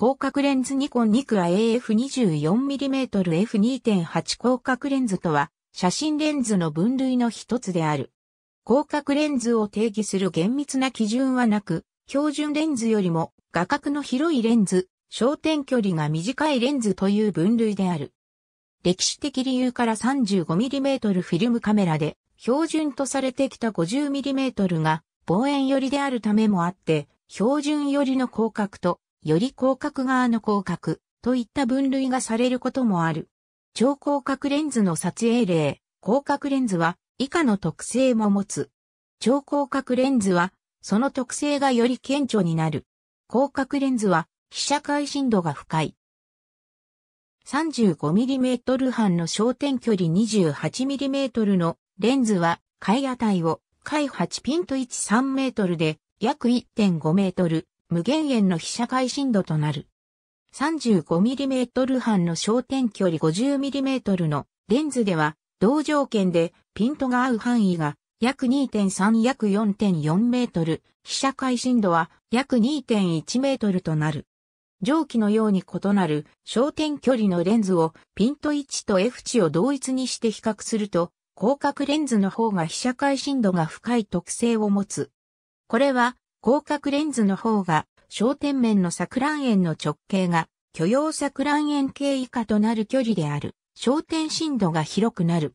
広角レンズニコンニクア AF24mmF2.8 広角レンズとは、写真レンズの分類の一つである。広角レンズを定義する厳密な基準はなく、標準レンズよりも画角の広いレンズ、焦点距離が短いレンズという分類である。歴史的理由から 35mm フィルムカメラで標準とされてきた 50mm が望遠寄りであるためもあって、標準寄りの広角とより広角側の広角といった分類がされることもある。超広角レンズの撮影例、広角レンズは以下の特性も持つ。超広角レンズはその特性がより顕著になる。広角レンズは被写界深度が深い。35mm 半の焦点距離 28mm のレンズは回値を回8ピント13メートルで約1.5メートル、無限円の被写界深度となる。35mm 半の焦点距離 50mm のレンズでは、同条件でピントが合う範囲が約2.3約4.4メートル、被写界深度は約2.1メートルとなる。上記のように異なる焦点距離のレンズをピント位置と F 値を同一にして比較すると、広角レンズの方が被写界深度が深い特性を持つ。これは広角レンズの方が、焦点面の錯乱円の直径が許容錯乱円径以下となる距離である。焦点深度が広くなる。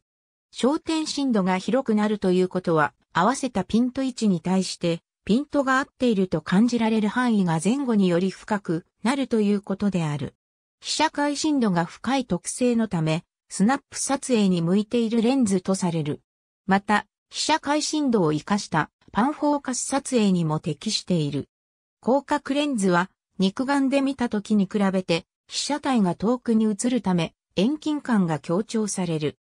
焦点深度が広くなるということは、合わせたピント位置に対して、ピントが合っていると感じられる範囲が前後により深くなるということである。被写界深度が深い特性のため、スナップ撮影に向いているレンズとされる。また、被写界深度を活かしたパンフォーカス撮影にも適している。広角レンズは肉眼で見た時に比べて被写体が遠くに映るため遠近感が強調される。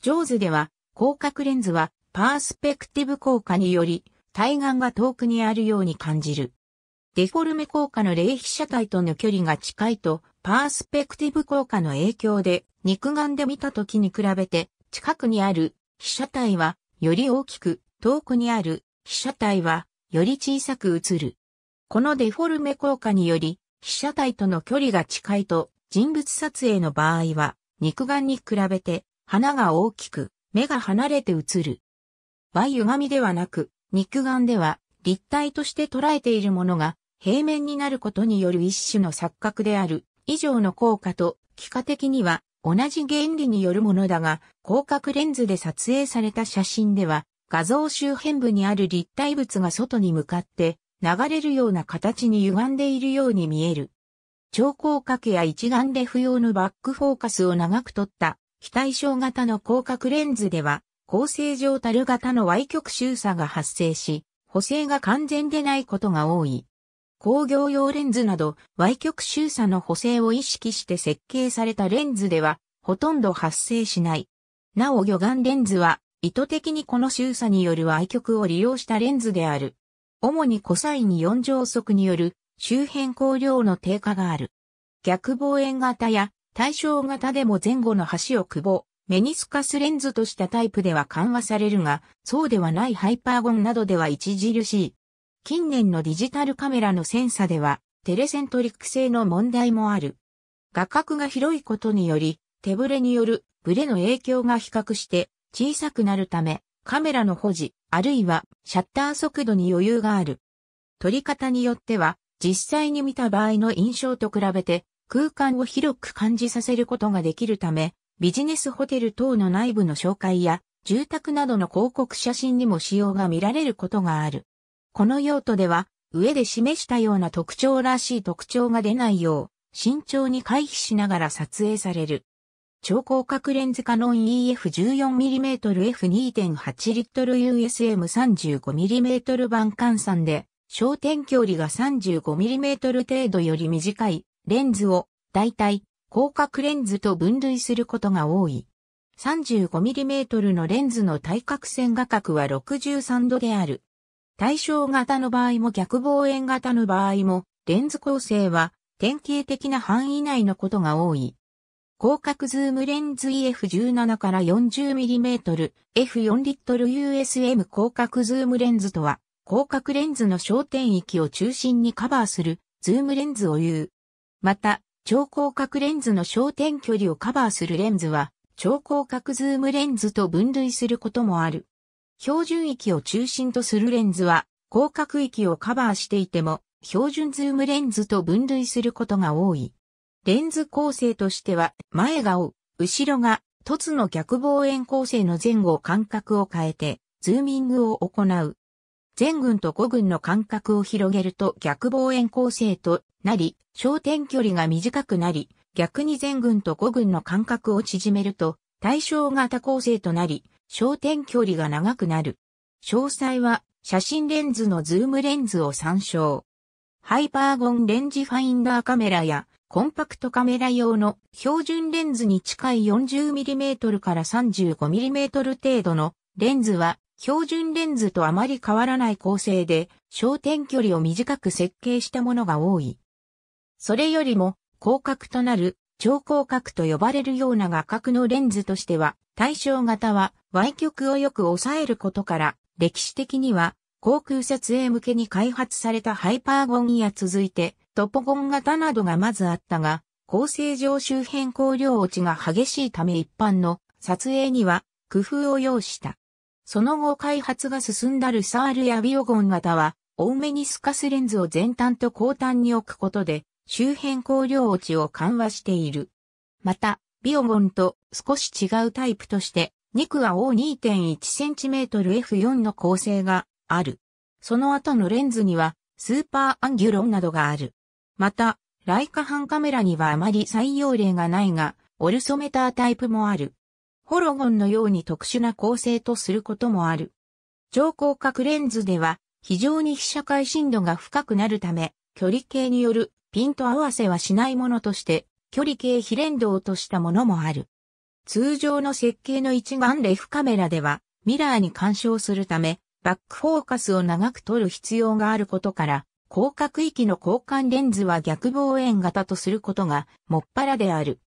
ジョーズでは広角レンズはパースペクティブ効果により対岸が遠くにあるように感じる。デフォルメ効果の霊被写体との距離が近いとパースペクティブ効果の影響で肉眼で見た時に比べて近くにある被写体はより大きく、遠くにある被写体は、より小さく映る。このデフォルメ効果により、被写体との距離が近いと、人物撮影の場合は、肉眼に比べて、花が大きく、目が離れて映る。場歪みではなく、肉眼では、立体として捉えているものが、平面になることによる一種の錯覚である、以上の効果と、幾何的には、同じ原理によるものだが、広角レンズで撮影された写真では、画像周辺部にある立体物が外に向かって流れるような形に歪んでいるように見える。超広角や一眼レフ用のバックフォーカスを長く撮った非対称型の広角レンズでは、構成上樽型の Y 極周差が発生し、補正が完全でないことが多い。工業用レンズなど、歪曲周差の補正を意識して設計されたレンズでは、ほとんど発生しない。なお魚眼レンズは、意図的にこの周差による歪曲を利用したレンズである。主にコサイン4乗速による周辺光量の低下がある。逆望遠型や対象型でも前後の端をくぼ、メニスカスレンズとしたタイプでは緩和されるが、そうではないハイパーゴンなどでは著しい近年のディジタルカメラのセンサでは、テレセントリック性の問題もある。画角が広いことにより、手ブレによるブレの影響が比較して小さくなるため、カメラの保持、あるいはシャッター速度に余裕がある。撮り方によっては、実際に見た場合の印象と比べて、空間を広く感じさせることができるため、ビジネスホテル等の内部の紹介や、住宅などの広告写真にも使用が見られることがある。この用途では、上で示したような特徴らしい特徴が出ないよう、慎重に回避しながら撮影される。超広角レンズカノン EF14mmF2.8 リットル USM35mm 版換算で、焦点距離が 35mm 程度より短いレンズを、だいたい広角レンズと分類することが多い。35mm のレンズの対角線画角は63度である。対象型の場合も逆望遠型の場合も、レンズ構成は典型的な範囲内のことが多い。広角ズームレンズ EF17 から 40mm F4 リットル USM 広角ズームレンズとは、広角レンズの焦点域を中心にカバーするズームレンズを言う。また、超広角レンズの焦点距離をカバーするレンズは、超広角ズームレンズと分類することもある。標準域を中心とするレンズは、広角域をカバーしていても、標準ズームレンズと分類することが多い。レンズ構成としては、前が追う、後ろが、凸の逆望遠構成の前後間隔を変えて、ズーミングを行う。前群と後群の間隔を広げると逆望遠構成となり、焦点距離が短くなり、逆に前群と後群の間隔を縮めると対象型構成となり、焦点距離が長くなる。詳細は写真レンズのズームレンズを参照。ハイパーゴンレンジファインダーカメラやコンパクトカメラ用の標準レンズに近い 40mm から 35mm 程度のレンズは標準レンズとあまり変わらない構成で焦点距離を短く設計したものが多い。それよりも広角となる超広角と呼ばれるような画角のレンズとしては対象型は歪曲をよく抑えることから、歴史的には航空撮影向けに開発されたハイパーゴンや続いてトポゴン型などがまずあったが、構成上周辺光量落ちが激しいため一般の撮影には工夫を要した。その後開発が進んだルサールやビオゴン型は、多めにスカスレンズを前端と後端に置くことで、周辺光量落ちを緩和している。また、ビオゴンと少し違うタイプとして、肉は O2.1cmF4 の構成がある。その後のレンズにはスーパーアンギュロンなどがある。また、ライカンカメラにはあまり採用例がないが、オルソメタータイプもある。ホロゴンのように特殊な構成とすることもある。超広角レンズでは非常に被写界深度が深くなるため、距離計によるピント合わせはしないものとして、距離計非連動としたものもある。通常の設計の一眼レフカメラでは、ミラーに干渉するため、バックフォーカスを長く取る必要があることから、広角域の交換レンズは逆望遠型とすることがもっぱらである。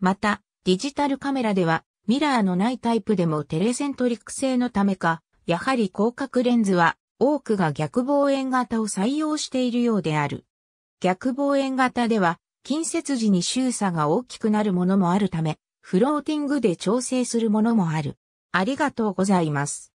また、ディジタルカメラでは、ミラーのないタイプでもテレセントリック性のためか、やはり広角レンズは多くが逆望遠型を採用しているようである。逆望遠型では、近接時に周差が大きくなるものもあるため、フローティングで調整するものもある。ありがとうございます。